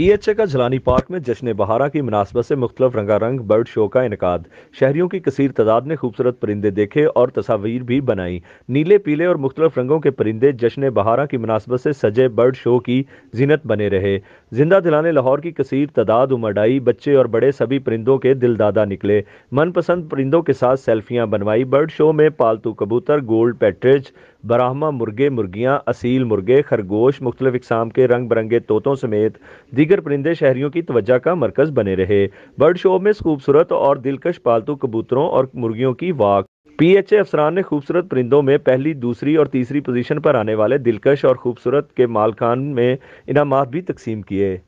PHA का जलानी park में जश्न बहारा की मुनासबत से रंगा रंगारंग बर्ड शो का इनका शहरियों की कसीर तादाद ने खूबसूरत परिंदे देखे और तस्वीर भी बनाई नीले पीले और मुख्त रंगों के परिंदे जश्न बहारा की मुनासबत से सजे बर्ड शो की जीनत बने रहे जिंदा दिलाने लाहौर की कसीर तादाद उमडाई बच्चे और बड़े सभी परिंदों के दिलदादा निकले मनपसंद परिंदों के साथ सेल्फियाँ बनवाई बर्ड शो में पालतू कबूतर गोल्ड पैट्रिज बराहमा मुर्गे मुर्गियाँ असील मुर्गे खरगोश मुख्तलिफ इकसाम के रंग बिरंगे तोतों समेत दीगर परिंदे शहरीों की तवज्जा का मरकज़ बने रहे बर्ड शो में खूबसूरत और दिलकश पालतू कबूतरों और मुर्गियों की वाक पी एच ए अफसरान ने खूबसूरत परिंदों में पहली दूसरी और तीसरी पोजीशन पर आने वाले दिलकश और खूबसूरत के मालकान में इनाम भी तकसीम किए